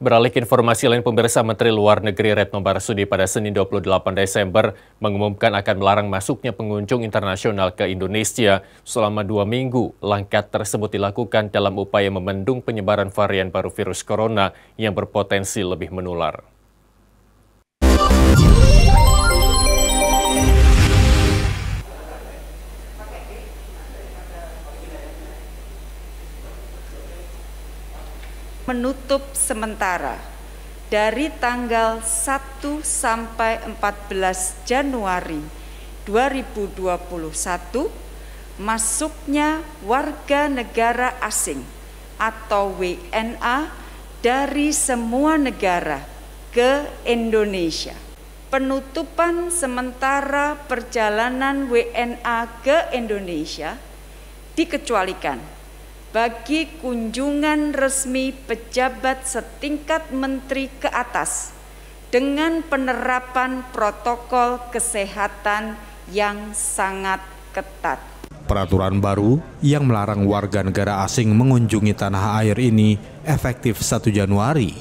Beralih ke informasi lain, pemirsa Menteri Luar Negeri Retno Marsudi pada Senin 28 Desember mengumumkan akan melarang masuknya pengunjung internasional ke Indonesia selama dua minggu. Langkah tersebut dilakukan dalam upaya memendung penyebaran varian baru virus corona yang berpotensi lebih menular. menutup sementara dari tanggal 1 sampai 14 Januari 2021 masuknya warga negara asing atau WNA dari semua negara ke Indonesia. Penutupan sementara perjalanan WNA ke Indonesia dikecualikan bagi kunjungan resmi pejabat setingkat menteri ke atas dengan penerapan protokol kesehatan yang sangat ketat. Peraturan baru yang melarang warga negara asing mengunjungi tanah air ini efektif 1 Januari.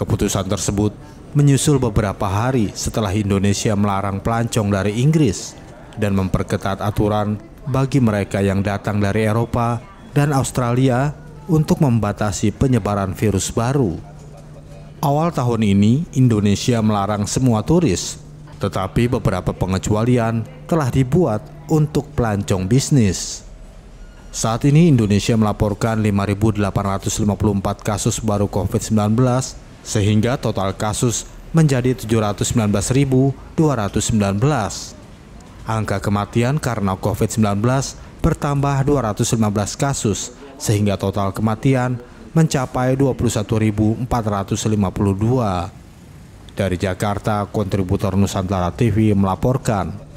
Keputusan tersebut menyusul beberapa hari setelah Indonesia melarang pelancong dari Inggris dan memperketat aturan bagi mereka yang datang dari Eropa dan Australia untuk membatasi penyebaran virus baru. Awal tahun ini, Indonesia melarang semua turis, tetapi beberapa pengecualian telah dibuat untuk pelancong bisnis. Saat ini Indonesia melaporkan 5.854 kasus baru COVID-19 sehingga total kasus menjadi 719.219. Angka kematian karena COVID-19 bertambah 215 kasus sehingga total kematian mencapai 21.452. Dari Jakarta, kontributor Nusantara TV melaporkan.